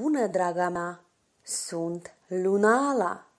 bună, draga mea! Sunt Lunala!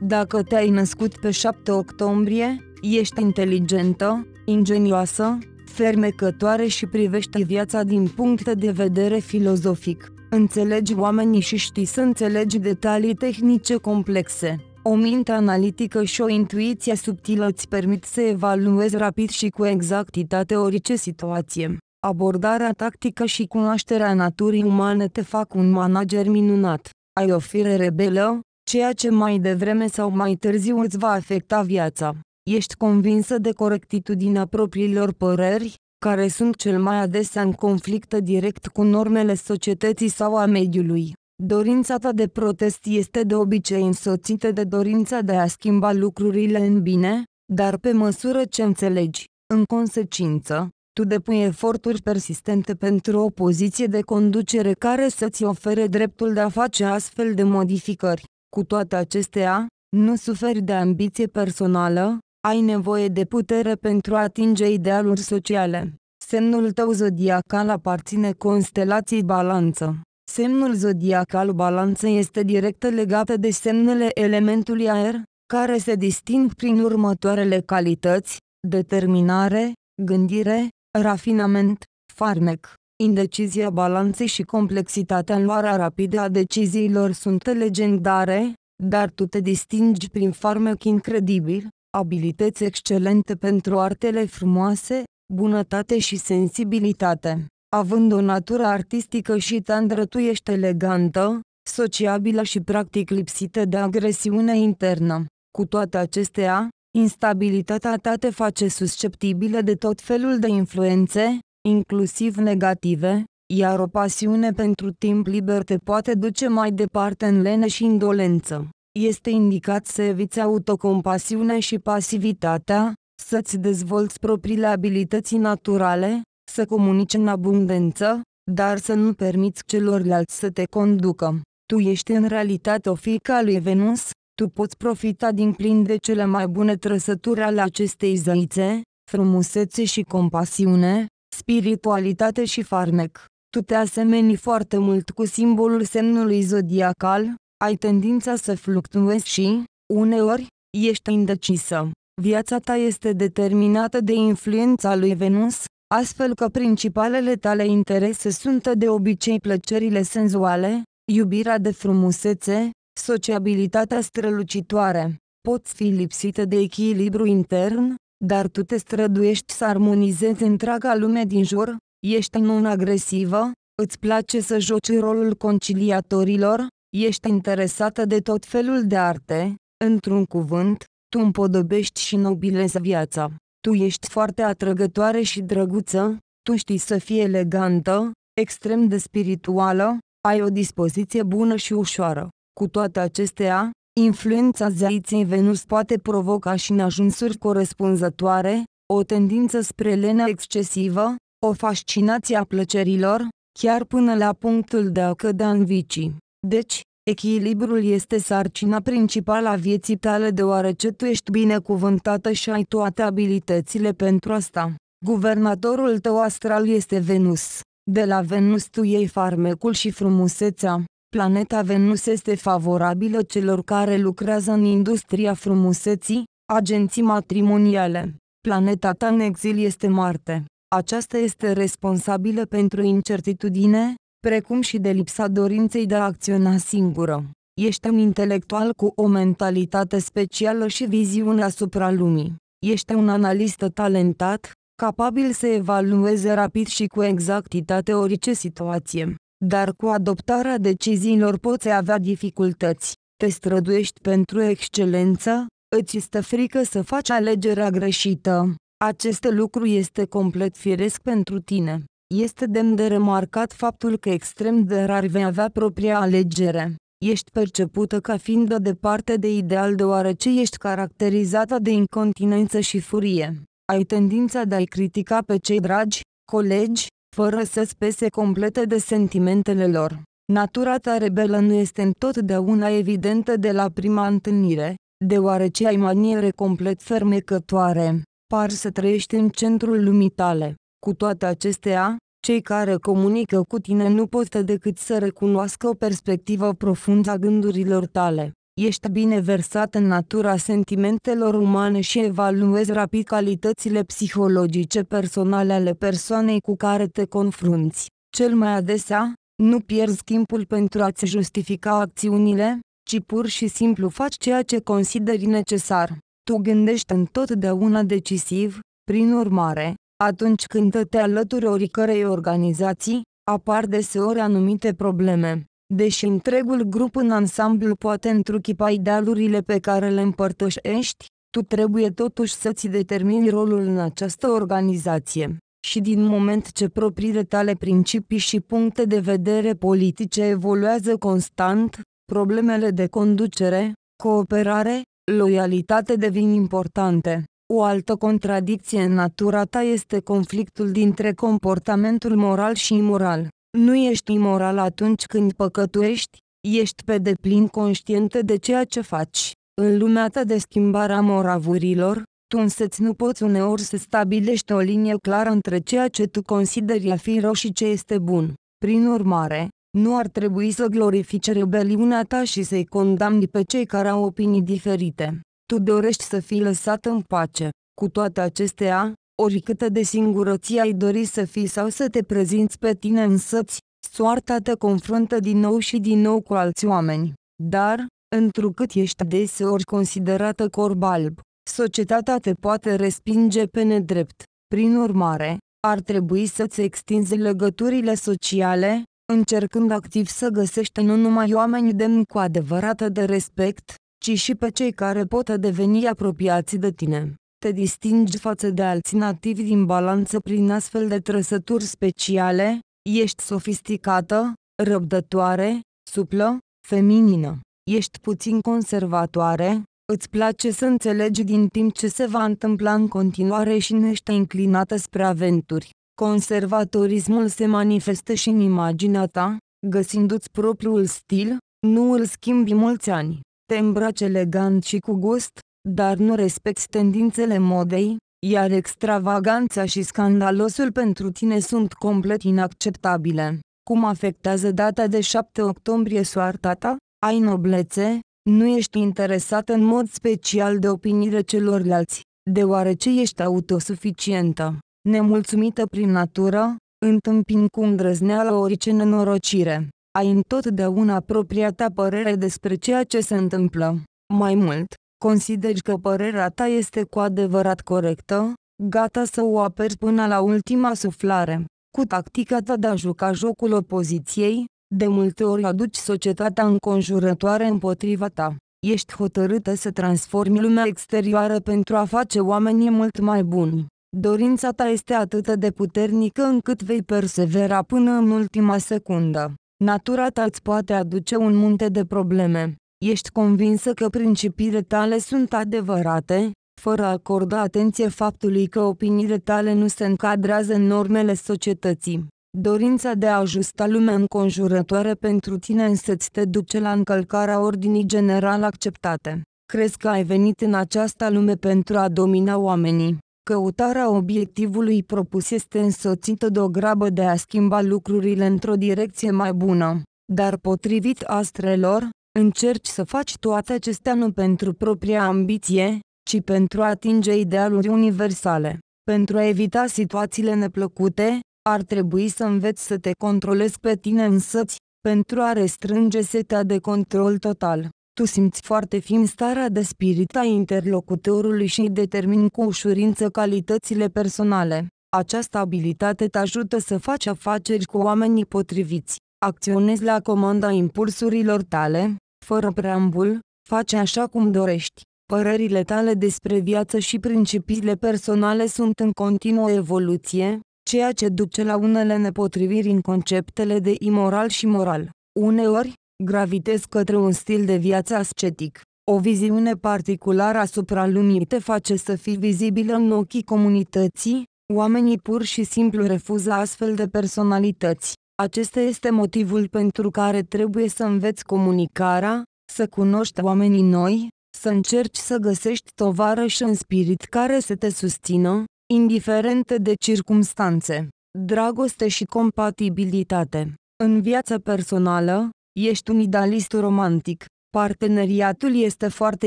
Dacă te-ai născut pe 7 octombrie, ești inteligentă, ingenioasă, fermecătoare și privești viața din punct de vedere filozofic. Înțelegi oamenii și știi să înțelegi detalii tehnice complexe. O minte analitică și o intuiție subtilă îți permit să evaluezi rapid și cu exactitate orice situație. Abordarea tactică și cunoașterea naturii umane te fac un manager minunat. Ai o fire rebelă, ceea ce mai devreme sau mai târziu îți va afecta viața. Ești convinsă de corectitudinea propriilor păreri, care sunt cel mai adesea în conflict direct cu normele societății sau a mediului. Dorința ta de protest este de obicei însoțită de dorința de a schimba lucrurile în bine, dar pe măsură ce înțelegi, în consecință, tu depui eforturi persistente pentru o poziție de conducere care să-ți ofere dreptul de a face astfel de modificări. Cu toate acestea, nu suferi de ambiție personală, ai nevoie de putere pentru a atinge idealuri sociale. Semnul tău zodiacal aparține constelației balanță. Semnul zodiacal balanță este direct legat de semnele elementului aer, care se disting prin următoarele calități, determinare, gândire, rafinament, farmec, indecizia balanței și complexitatea în luarea rapidă a deciziilor sunt legendare, dar tu te distingi prin farmec incredibil, abilități excelente pentru artele frumoase, bunătate și sensibilitate. Având o natură artistică și tandră tu ești elegantă, sociabilă și practic lipsită de agresiune internă. Cu toate acestea, Instabilitatea ta te face susceptibilă de tot felul de influențe, inclusiv negative, iar o pasiune pentru timp liber te poate duce mai departe în lene și indolență. Este indicat să eviți autocompasiunea și pasivitatea, să-ți dezvolți propriile abilități naturale, să comunici în abundență, dar să nu permiți celorlalți să te conducă. Tu ești în realitate o fiică a lui Venus, tu poți profita din plin de cele mai bune trăsături ale acestei zăițe, frumusețe și compasiune, spiritualitate și farmec. Tu te asemeni foarte mult cu simbolul semnului zodiacal, ai tendința să fluctuezi și, uneori, ești indecisă. Viața ta este determinată de influența lui Venus, astfel că principalele tale interese sunt de obicei plăcerile senzuale, iubirea de frumusețe, Sociabilitatea strălucitoare. Poți fi lipsită de echilibru intern, dar tu te străduiești să armonizezi întreaga lume din jur, ești non-agresivă, îți place să joci rolul conciliatorilor, ești interesată de tot felul de arte, într-un cuvânt, tu împodobești și nobilezi viața. Tu ești foarte atrăgătoare și drăguță, tu știi să fii elegantă, extrem de spirituală, ai o dispoziție bună și ușoară. Cu toate acestea, influența zeiței Venus poate provoca și ajunsuri corespunzătoare, o tendință spre lenea excesivă, o fascinație a plăcerilor, chiar până la punctul de a cădea în vicii. Deci, echilibrul este sarcina principală a vieții tale deoarece tu ești binecuvântată și ai toate abilitățile pentru asta. Guvernatorul tău astral este Venus. De la Venus tu iei farmecul și frumusețea, Planeta Venus este favorabilă celor care lucrează în industria frumuseții, agenții matrimoniale. Planeta ta în exil este Marte. Aceasta este responsabilă pentru incertitudine, precum și de lipsa dorinței de a acționa singură. Ești un intelectual cu o mentalitate specială și viziune asupra lumii. Ești un analist talentat, capabil să evalueze rapid și cu exactitate orice situație dar cu adoptarea deciziilor poți avea dificultăți. Te străduiești pentru excelență, îți este frică să faci alegerea greșită. Acest lucru este complet firesc pentru tine. Este demn de remarcat faptul că extrem de rar vei avea propria alegere. Ești percepută ca fiind de departe de ideal deoarece ești caracterizată de incontinență și furie. Ai tendința de a-i critica pe cei dragi, colegi, fără să spese complete de sentimentele lor. Natura ta rebelă nu este întotdeauna evidentă de la prima întâlnire, deoarece ai maniere complet fermecătoare. Par să trăiești în centrul lumii tale. Cu toate acestea, cei care comunică cu tine nu pot decât să recunoască o perspectivă profundă a gândurilor tale ești bine versat în natura sentimentelor umane și evaluezi rapid calitățile psihologice personale ale persoanei cu care te confrunți. Cel mai adesea, nu pierzi timpul pentru a-ți justifica acțiunile, ci pur și simplu faci ceea ce consideri necesar. Tu gândești întotdeauna decisiv, prin urmare, atunci când te alături oricărei organizații, apar deseori anumite probleme. Deși întregul grup în ansamblu poate întruchipa idealurile pe care le împărtășești, tu trebuie totuși să-ți determini rolul în această organizație. Și din moment ce propriile tale principii și puncte de vedere politice evoluează constant, problemele de conducere, cooperare, loialitate devin importante. O altă contradicție în natura ta este conflictul dintre comportamentul moral și imoral. Nu ești imoral atunci când păcătuiești, ești pe deplin conștientă de ceea ce faci. În lumea ta de schimbare a moravurilor, tu însăți nu poți uneori să stabilești o linie clară între ceea ce tu consideri a fi rău și ce este bun. Prin urmare, nu ar trebui să glorifice rebeliunea ta și să-i condamni pe cei care au opinii diferite. Tu dorești să fii lăsat în pace. Cu toate acestea, Oricât de singurăție ai dori să fii sau să te prezinți pe tine însăți, soarta te confruntă din nou și din nou cu alți oameni. Dar, întrucât ești deseori considerată corb alb, societatea te poate respinge pe nedrept. Prin urmare, ar trebui să-ți extinzi legăturile sociale, încercând activ să găsești nu numai oameni demni cu adevărată de respect, ci și pe cei care pot deveni apropiați de tine. Te distingi față de alți nativi din balanță prin astfel de trăsături speciale, ești sofisticată, răbdătoare, suplă, feminină. Ești puțin conservatoare, îți place să înțelegi din timp ce se va întâmpla în continuare și nu ești înclinată spre aventuri. Conservatorismul se manifestă și în imaginea ta, găsindu-ți propriul stil, nu îl schimbi mulți ani. Te îmbraci elegant și cu gust, dar nu respecti tendințele modei, iar extravaganța și scandalosul pentru tine sunt complet inacceptabile. Cum afectează data de 7 octombrie soarta ta? Ai noblețe, nu ești interesat în mod special de opiniile celorlalți, deoarece ești autosuficientă, nemulțumită prin natură, întâmpin cu îndrăzneală orice nenorocire. Ai întotdeauna propria ta părere despre ceea ce se întâmplă. Mai mult, consideri că părerea ta este cu adevărat corectă, gata să o aperi până la ultima suflare. Cu tactica ta de a juca jocul opoziției, de multe ori aduci societatea înconjurătoare împotriva ta. Ești hotărâtă să transformi lumea exterioară pentru a face oamenii mult mai buni. Dorința ta este atât de puternică încât vei persevera până în ultima secundă. Natura ta îți poate aduce un munte de probleme, Ești convinsă că principiile tale sunt adevărate, fără a acorda atenție faptului că opiniile tale nu se încadrează în normele societății. Dorința de a ajusta lumea înconjurătoare pentru tine ți te duce la încălcarea ordinii general acceptate. Crezi că ai venit în această lume pentru a domina oamenii. Căutarea obiectivului propus este însoțită de o grabă de a schimba lucrurile într-o direcție mai bună. Dar potrivit astrelor, Încerci să faci toate acestea nu pentru propria ambiție, ci pentru a atinge idealuri universale. Pentru a evita situațiile neplăcute, ar trebui să înveți să te controlezi pe tine însăți, pentru a restrânge setea de control total. Tu simți foarte fin starea de spirit a interlocutorului și determini cu ușurință calitățile personale. Această abilitate te ajută să faci afaceri cu oamenii potriviți. Acționezi la comanda impulsurilor tale, fără preambul, face așa cum dorești. Părerile tale despre viață și principiile personale sunt în continuă evoluție, ceea ce duce la unele nepotriviri în conceptele de imoral și moral. Uneori, gravitez către un stil de viață ascetic. O viziune particulară asupra lumii te face să fii vizibilă în ochii comunității, oamenii pur și simplu refuză astfel de personalități. Acesta este motivul pentru care trebuie să înveți comunicarea, să cunoști oamenii noi, să încerci să găsești tovarăși în spirit care să te susțină, indiferente de circumstanțe, dragoste și compatibilitate. În viața personală, ești un idealist romantic. Parteneriatul este foarte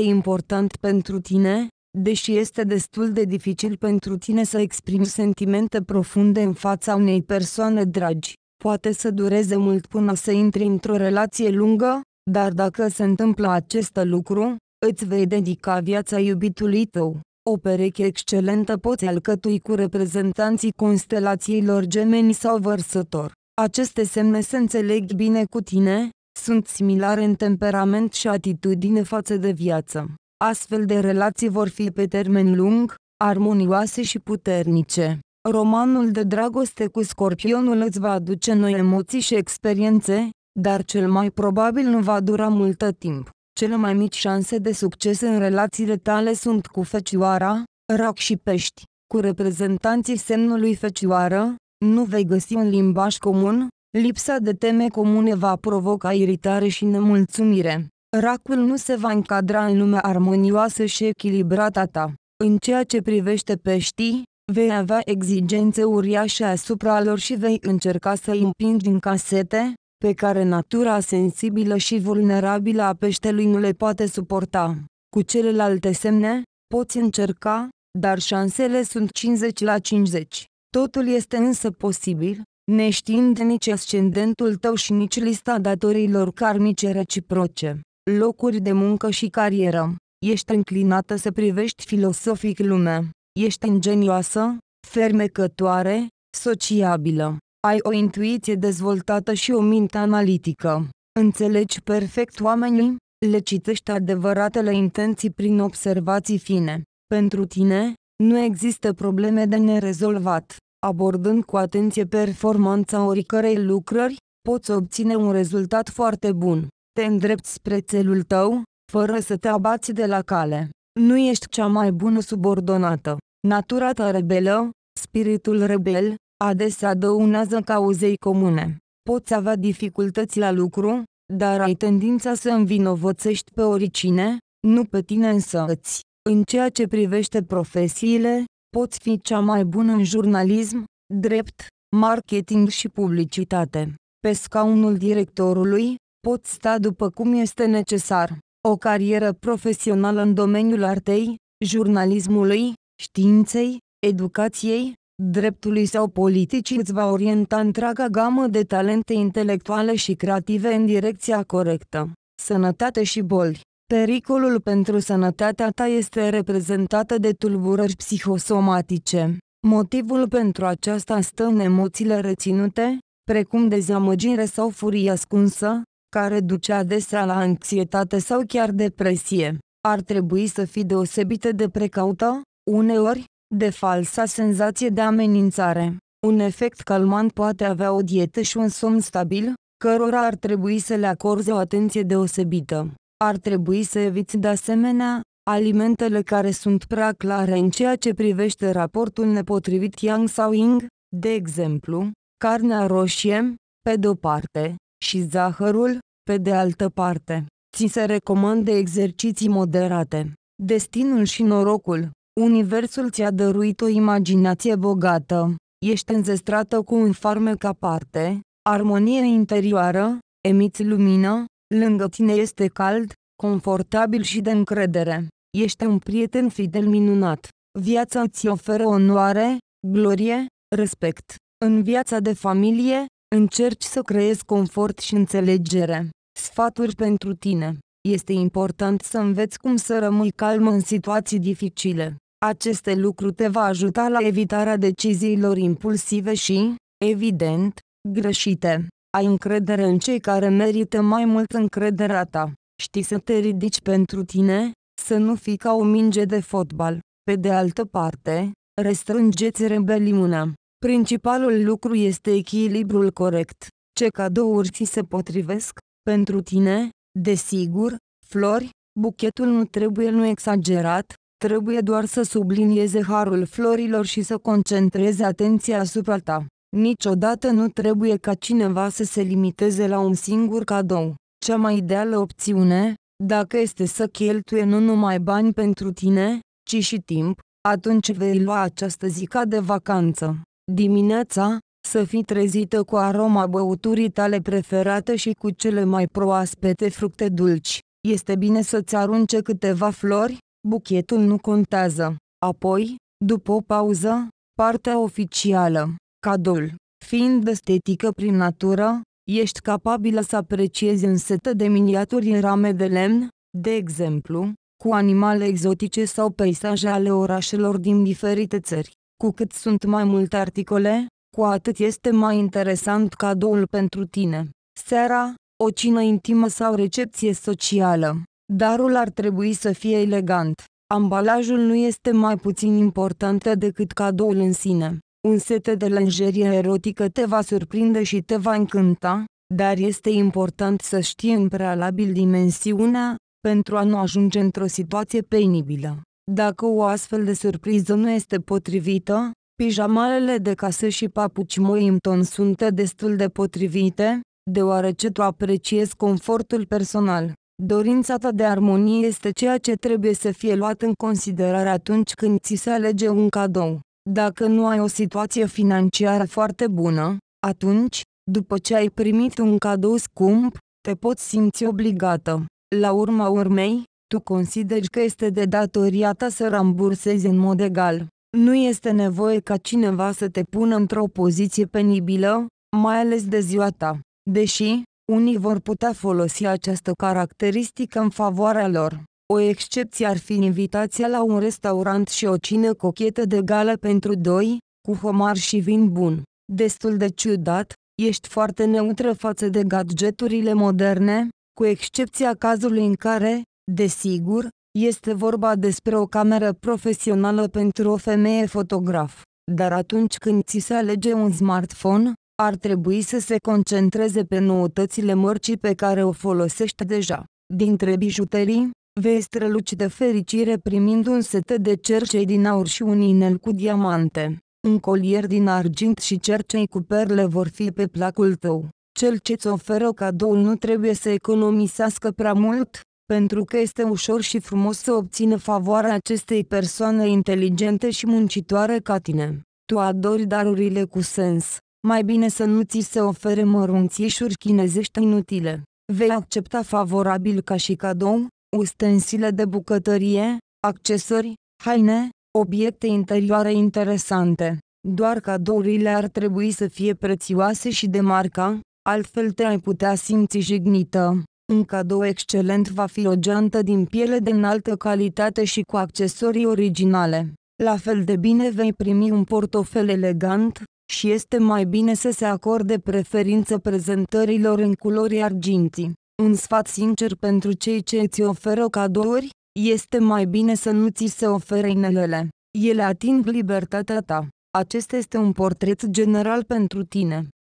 important pentru tine, deși este destul de dificil pentru tine să exprimi sentimente profunde în fața unei persoane dragi. Poate să dureze mult până să intri într-o relație lungă, dar dacă se întâmplă acest lucru, îți vei dedica viața iubitului tău. O pereche excelentă poți alcătui cu reprezentanții constelațiilor gemeni sau vărsător. Aceste semne se înțeleg bine cu tine, sunt similare în temperament și atitudine față de viață. Astfel de relații vor fi pe termen lung, armonioase și puternice. Romanul de dragoste cu scorpionul îți va aduce noi emoții și experiențe, dar cel mai probabil nu va dura multă timp. Cele mai mici șanse de succes în relațiile tale sunt cu fecioara, rac și pești. Cu reprezentanții semnului fecioară, nu vei găsi un limbaj comun, lipsa de teme comune va provoca iritare și nemulțumire. Racul nu se va încadra în lumea armonioasă și echilibrată ta. În ceea ce privește peștii, vei avea exigențe uriașe asupra lor și vei încerca să îi împingi din casete, pe care natura sensibilă și vulnerabilă a peștelui nu le poate suporta. Cu celelalte semne, poți încerca, dar șansele sunt 50 la 50. Totul este însă posibil, neștiind nici ascendentul tău și nici lista datorilor karmice reciproce, locuri de muncă și carieră. Ești înclinată să privești filosofic lumea, Ești ingenioasă, fermecătoare, sociabilă. Ai o intuiție dezvoltată și o minte analitică. Înțelegi perfect oamenii, le citești adevăratele intenții prin observații fine. Pentru tine, nu există probleme de nerezolvat. Abordând cu atenție performanța oricărei lucrări, poți obține un rezultat foarte bun. Te îndrepți spre țelul tău, fără să te abați de la cale. Nu ești cea mai bună subordonată. Natura ta rebelă, spiritul rebel, adesea dăunează cauzei comune. Poți avea dificultăți la lucru, dar ai tendința să învinovățești pe oricine, nu pe tine însăți. În ceea ce privește profesiile, poți fi cea mai bună în jurnalism, drept, marketing și publicitate. Pe scaunul directorului, poți sta după cum este necesar o carieră profesională în domeniul artei, jurnalismului, științei, educației, dreptului sau politicii îți va orienta întreaga gamă de talente intelectuale și creative în direcția corectă. Sănătate și boli Pericolul pentru sănătatea ta este reprezentată de tulburări psihosomatice. Motivul pentru aceasta stă în emoțiile reținute, precum dezamăgire sau furie ascunsă, care duce adesea la anxietate sau chiar depresie. Ar trebui să fii deosebită de precaută, uneori, de falsa senzație de amenințare. Un efect calmant poate avea o dietă și un somn stabil, cărora ar trebui să le acorzi o atenție deosebită. Ar trebui să eviți de asemenea alimentele care sunt prea clare în ceea ce privește raportul nepotrivit yang sau ying, de exemplu, carnea roșie, pe de-o parte, și zahărul, pe de altă parte. Ți se recomandă exerciții moderate. Destinul și norocul. Universul ți-a dăruit o imaginație bogată. Ești înzestrată cu un farmec aparte, armonie interioară, emiți lumină, lângă tine este cald, confortabil și de încredere. Ești un prieten fidel minunat. Viața îți oferă onoare, glorie, respect. În viața de familie, Încerci să creezi confort și înțelegere. Sfaturi pentru tine. Este important să înveți cum să rămâi calm în situații dificile. Aceste lucruri te va ajuta la evitarea deciziilor impulsive și, evident, greșite. Ai încredere în cei care merită mai mult încrederea ta. Știi să te ridici pentru tine, să nu fii ca o minge de fotbal. Pe de altă parte, restrângeți rebeliunea. Principalul lucru este echilibrul corect. Ce cadouri ți se potrivesc? Pentru tine, desigur, flori, buchetul nu trebuie nu exagerat, trebuie doar să sublinieze harul florilor și să concentreze atenția asupra ta. Niciodată nu trebuie ca cineva să se limiteze la un singur cadou. Cea mai ideală opțiune, dacă este să cheltuie nu numai bani pentru tine, ci și timp, atunci vei lua această zi ca de vacanță. Dimineața, să fii trezită cu aroma băuturii tale preferate și cu cele mai proaspete fructe dulci. Este bine să-ți arunce câteva flori, buchetul nu contează. Apoi, după o pauză, partea oficială, cadoul. Fiind estetică prin natură, ești capabilă să apreciezi în setă de miniaturi în rame de lemn, de exemplu, cu animale exotice sau peisaje ale orașelor din diferite țări. Cu cât sunt mai multe articole, cu atât este mai interesant cadoul pentru tine. Seara, o cină intimă sau recepție socială. Darul ar trebui să fie elegant. Ambalajul nu este mai puțin important decât cadoul în sine. Un set de lenjerie erotică te va surprinde și te va încânta, dar este important să știi în prealabil dimensiunea, pentru a nu ajunge într-o situație penibilă. Dacă o astfel de surpriză nu este potrivită, pijamalele de casă și papuci Moimton sunt destul de potrivite, deoarece tu apreciezi confortul personal. Dorința ta de armonie este ceea ce trebuie să fie luat în considerare atunci când ți se alege un cadou. Dacă nu ai o situație financiară foarte bună, atunci, după ce ai primit un cadou scump, te poți simți obligată, la urma urmei, tu consideri că este de datoria ta să rambursezi în mod egal. Nu este nevoie ca cineva să te pună într-o poziție penibilă, mai ales de ziua ta. Deși, unii vor putea folosi această caracteristică în favoarea lor. O excepție ar fi invitația la un restaurant și o cină cochetă de gală pentru doi, cu homar și vin bun. Destul de ciudat, ești foarte neutră față de gadgeturile moderne, cu excepția cazului în care, Desigur, este vorba despre o cameră profesională pentru o femeie fotograf, dar atunci când ți se alege un smartphone, ar trebui să se concentreze pe noutățile mărcii pe care o folosești deja. Dintre bijuterii, vei străluci de fericire primind un set de cercei din aur și un inel cu diamante. Un colier din argint și cercei cu perle vor fi pe placul tău. Cel ce-ți oferă cadoul nu trebuie să economisească prea mult, pentru că este ușor și frumos să obțină favoarea acestei persoane inteligente și muncitoare ca tine. Tu adori darurile cu sens. Mai bine să nu ți se ofere mărunțișuri chinezești inutile. Vei accepta favorabil ca și cadou, ustensile de bucătărie, accesori, haine, obiecte interioare interesante. Doar cadourile ar trebui să fie prețioase și de marca, altfel te ai putea simți jignită. Un cadou excelent va fi o geantă din piele de înaltă calitate și cu accesorii originale. La fel de bine vei primi un portofel elegant, și este mai bine să se acorde preferință prezentărilor în culori arginti. Un sfat sincer pentru cei ce îți oferă cadouri, este mai bine să nu ți se ofere inelele. Ele ating libertatea ta. Acesta este un portret general pentru tine